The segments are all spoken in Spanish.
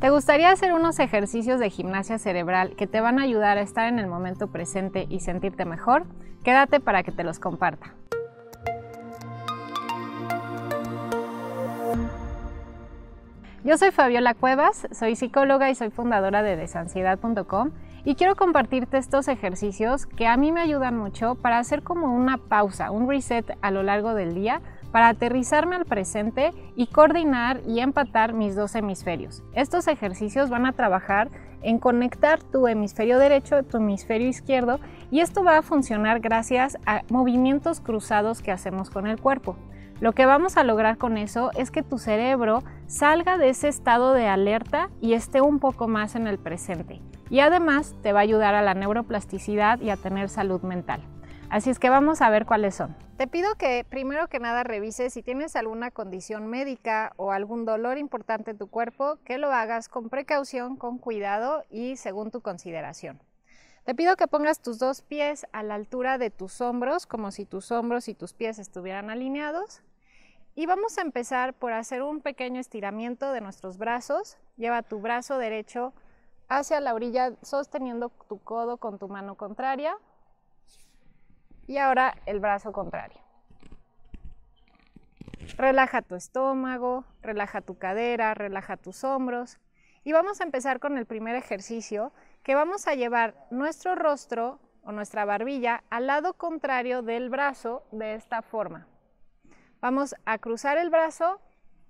¿Te gustaría hacer unos ejercicios de gimnasia cerebral que te van a ayudar a estar en el momento presente y sentirte mejor? Quédate para que te los comparta. Yo soy Fabiola Cuevas, soy psicóloga y soy fundadora de desansiedad.com y quiero compartirte estos ejercicios que a mí me ayudan mucho para hacer como una pausa, un reset a lo largo del día para aterrizarme al presente y coordinar y empatar mis dos hemisferios. Estos ejercicios van a trabajar en conectar tu hemisferio derecho, tu hemisferio izquierdo y esto va a funcionar gracias a movimientos cruzados que hacemos con el cuerpo. Lo que vamos a lograr con eso es que tu cerebro salga de ese estado de alerta y esté un poco más en el presente. Y además te va a ayudar a la neuroplasticidad y a tener salud mental. Así es que vamos a ver cuáles son. Te pido que primero que nada revises si tienes alguna condición médica o algún dolor importante en tu cuerpo, que lo hagas con precaución, con cuidado y según tu consideración. Te pido que pongas tus dos pies a la altura de tus hombros, como si tus hombros y tus pies estuvieran alineados. Y vamos a empezar por hacer un pequeño estiramiento de nuestros brazos. Lleva tu brazo derecho hacia la orilla sosteniendo tu codo con tu mano contraria. Y ahora el brazo contrario. Relaja tu estómago, relaja tu cadera, relaja tus hombros. Y vamos a empezar con el primer ejercicio, que vamos a llevar nuestro rostro o nuestra barbilla al lado contrario del brazo de esta forma. Vamos a cruzar el brazo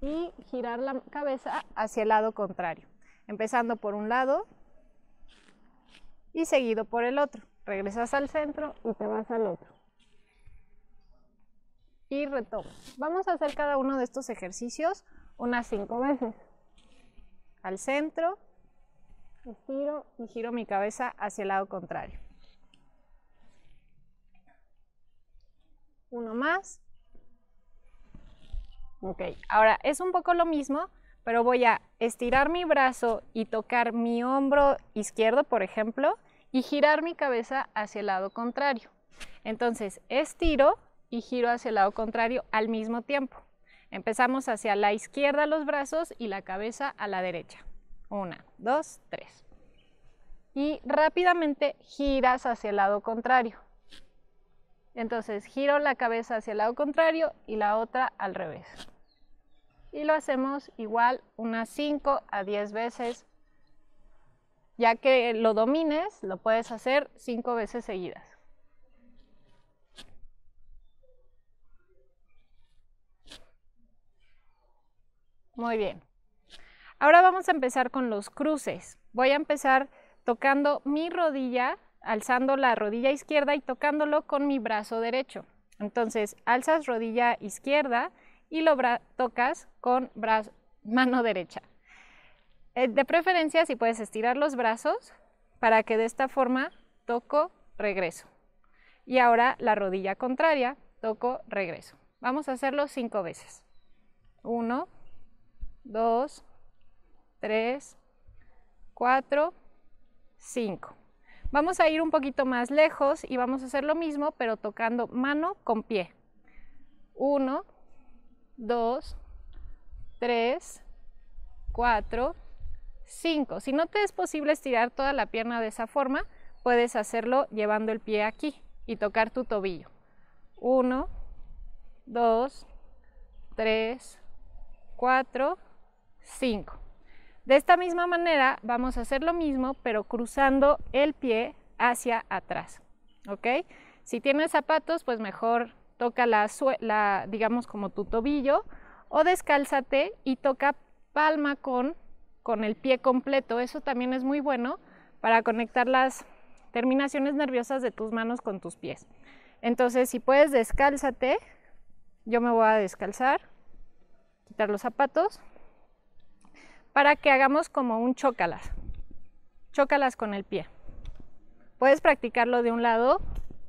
y girar la cabeza hacia el lado contrario, empezando por un lado y seguido por el otro regresas al centro y te vas al otro. Y retomo. Vamos a hacer cada uno de estos ejercicios unas cinco veces. Al centro, estiro y giro mi cabeza hacia el lado contrario. Uno más. Ok, ahora es un poco lo mismo, pero voy a estirar mi brazo y tocar mi hombro izquierdo, por ejemplo, y girar mi cabeza hacia el lado contrario. Entonces, estiro y giro hacia el lado contrario al mismo tiempo. Empezamos hacia la izquierda los brazos y la cabeza a la derecha. Una, dos, tres. Y rápidamente giras hacia el lado contrario. Entonces giro la cabeza hacia el lado contrario y la otra al revés. Y lo hacemos igual unas 5 a 10 veces ya que lo domines, lo puedes hacer cinco veces seguidas. Muy bien. Ahora vamos a empezar con los cruces. Voy a empezar tocando mi rodilla, alzando la rodilla izquierda y tocándolo con mi brazo derecho. Entonces, alzas rodilla izquierda y lo tocas con mano derecha. Eh, de preferencia si puedes estirar los brazos para que de esta forma toco, regreso. Y ahora la rodilla contraria, toco, regreso. Vamos a hacerlo cinco veces. Uno, dos, tres, cuatro, cinco. Vamos a ir un poquito más lejos y vamos a hacer lo mismo, pero tocando mano con pie. Uno, dos, tres, cuatro, 5. Si no te es posible estirar toda la pierna de esa forma, puedes hacerlo llevando el pie aquí y tocar tu tobillo. 1, 2, 3, 4, 5. De esta misma manera vamos a hacer lo mismo, pero cruzando el pie hacia atrás. Si tienes zapatos, pues mejor toca la, la digamos, como tu tobillo o descálzate y toca palma con con el pie completo. Eso también es muy bueno para conectar las terminaciones nerviosas de tus manos con tus pies. Entonces, si puedes, descálzate. Yo me voy a descalzar, quitar los zapatos, para que hagamos como un chócalas. Chócalas con el pie. Puedes practicarlo de un lado,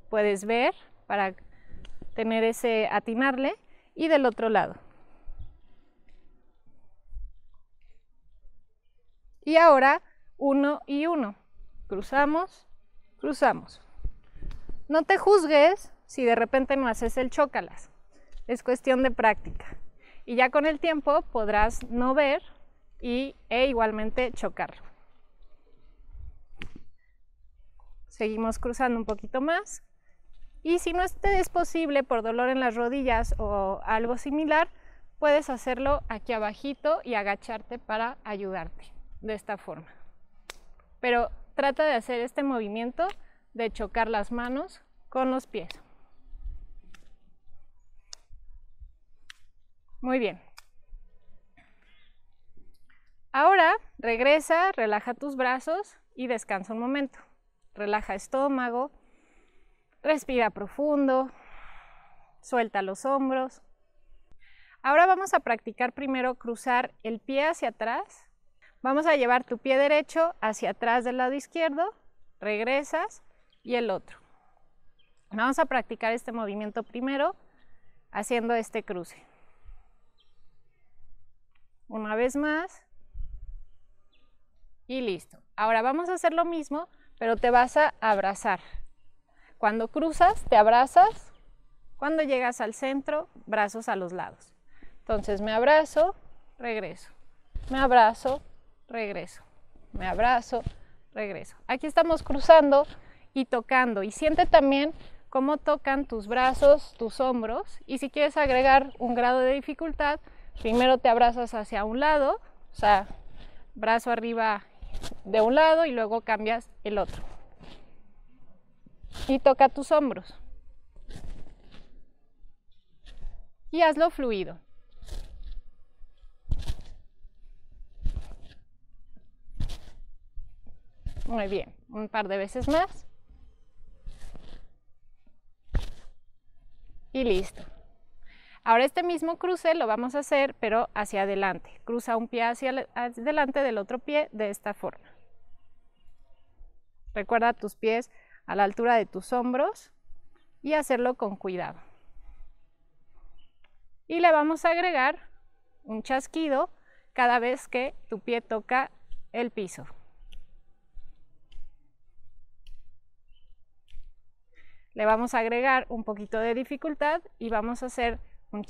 puedes ver para tener ese atinarle, y del otro lado. Y ahora uno y uno, Cruzamos, cruzamos. No te juzgues si de repente no haces el chócalas. Es cuestión de práctica. Y ya con el tiempo podrás no ver y, e igualmente chocar Seguimos cruzando un poquito más. Y si no te es posible por dolor en las rodillas o algo similar, puedes hacerlo aquí abajito y agacharte para ayudarte de esta forma. Pero trata de hacer este movimiento de chocar las manos con los pies. Muy bien. Ahora regresa, relaja tus brazos y descansa un momento. Relaja estómago, respira profundo, suelta los hombros. Ahora vamos a practicar primero cruzar el pie hacia atrás Vamos a llevar tu pie derecho hacia atrás del lado izquierdo, regresas y el otro. Vamos a practicar este movimiento primero haciendo este cruce. Una vez más y listo. Ahora vamos a hacer lo mismo, pero te vas a abrazar. Cuando cruzas, te abrazas. Cuando llegas al centro, brazos a los lados. Entonces me abrazo, regreso. Me abrazo, regreso. Me abrazo, regreso. Aquí estamos cruzando y tocando. Y siente también cómo tocan tus brazos, tus hombros. Y si quieres agregar un grado de dificultad, primero te abrazas hacia un lado, o sea, brazo arriba de un lado y luego cambias el otro. Y toca tus hombros. Y hazlo fluido. Muy bien, un par de veces más. Y listo. Ahora este mismo cruce lo vamos a hacer, pero hacia adelante. Cruza un pie hacia adelante del otro pie de esta forma. Recuerda tus pies a la altura de tus hombros y hacerlo con cuidado. Y le vamos a agregar un chasquido cada vez que tu pie toca el piso. le vamos a agregar un poquito de dificultad y vamos a hacer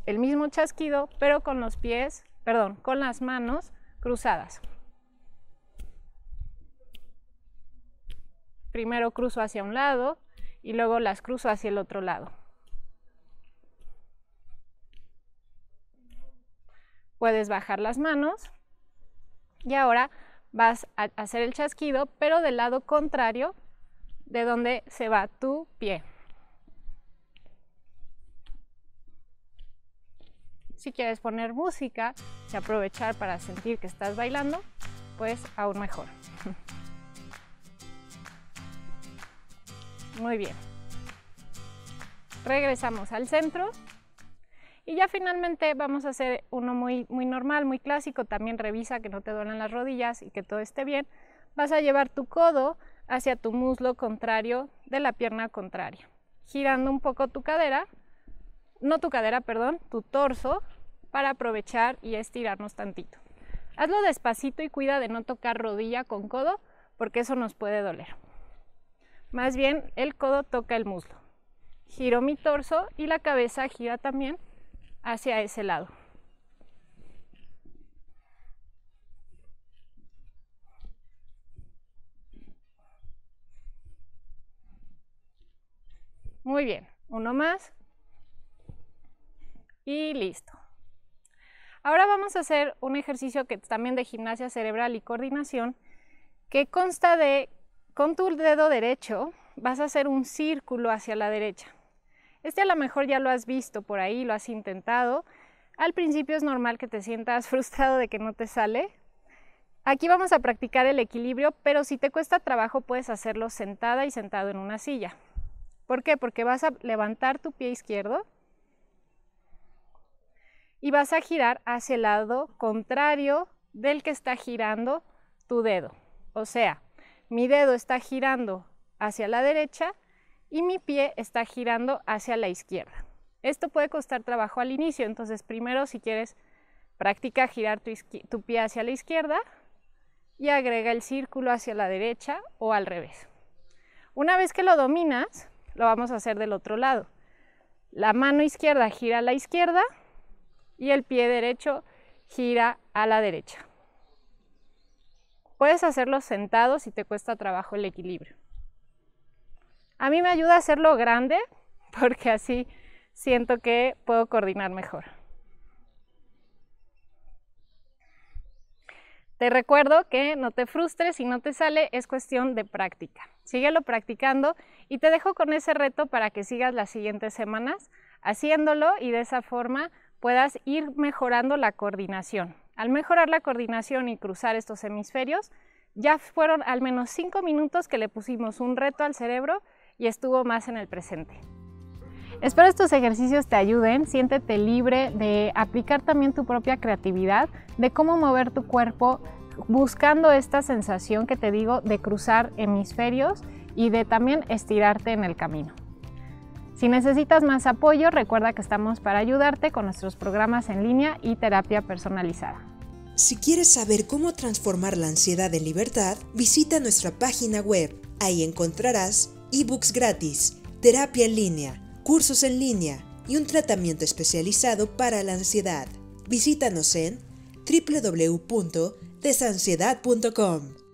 el mismo chasquido, pero con los pies, perdón, con las manos cruzadas. Primero cruzo hacia un lado y luego las cruzo hacia el otro lado. Puedes bajar las manos y ahora vas a hacer el chasquido, pero del lado contrario de donde se va tu pie. Si quieres poner música y aprovechar para sentir que estás bailando, pues aún mejor. Muy bien. Regresamos al centro. Y ya finalmente vamos a hacer uno muy, muy normal, muy clásico. También revisa que no te duelan las rodillas y que todo esté bien. Vas a llevar tu codo hacia tu muslo contrario de la pierna contraria, girando un poco tu cadera, no tu cadera, perdón, tu torso para aprovechar y estirarnos tantito. Hazlo despacito y cuida de no tocar rodilla con codo porque eso nos puede doler. Más bien el codo toca el muslo. Giro mi torso y la cabeza gira también hacia ese lado. Muy bien, uno más y listo. Ahora vamos a hacer un ejercicio que también de gimnasia cerebral y coordinación, que consta de, con tu dedo derecho, vas a hacer un círculo hacia la derecha. Este a lo mejor ya lo has visto por ahí, lo has intentado. Al principio es normal que te sientas frustrado de que no te sale. Aquí vamos a practicar el equilibrio, pero si te cuesta trabajo puedes hacerlo sentada y sentado en una silla. ¿Por qué? Porque vas a levantar tu pie izquierdo y vas a girar hacia el lado contrario del que está girando tu dedo. O sea, mi dedo está girando hacia la derecha y mi pie está girando hacia la izquierda. Esto puede costar trabajo al inicio, entonces primero si quieres practica girar tu, pie hacia la izquierda y agrega el círculo hacia la derecha o al revés. Una vez que lo dominas, lo vamos a hacer del otro lado. La mano izquierda gira a la izquierda y el pie derecho gira a la derecha. Puedes hacerlo sentado si te cuesta trabajo el equilibrio. A mí me ayuda hacerlo grande porque así siento que puedo coordinar mejor. Te recuerdo que no te frustres si no te sale, es cuestión de práctica. Síguelo practicando y te dejo con ese reto para que sigas las siguientes semanas haciéndolo y de esa forma puedas ir mejorando la coordinación. Al mejorar la coordinación y cruzar estos hemisferios, ya fueron al menos cinco minutos que le pusimos un reto al cerebro y estuvo más en el presente. Espero estos ejercicios te ayuden, siéntete libre de aplicar también tu propia creatividad, de cómo mover tu cuerpo buscando esta sensación que te digo de cruzar hemisferios y de también estirarte en el camino. Si necesitas más apoyo, recuerda que estamos para ayudarte con nuestros programas en línea y terapia personalizada. Si quieres saber cómo transformar la ansiedad en libertad, visita nuestra página web. Ahí encontrarás ebooks gratis, terapia en línea, cursos en línea y un tratamiento especializado para la ansiedad. Visítanos en www.desansiedad.com.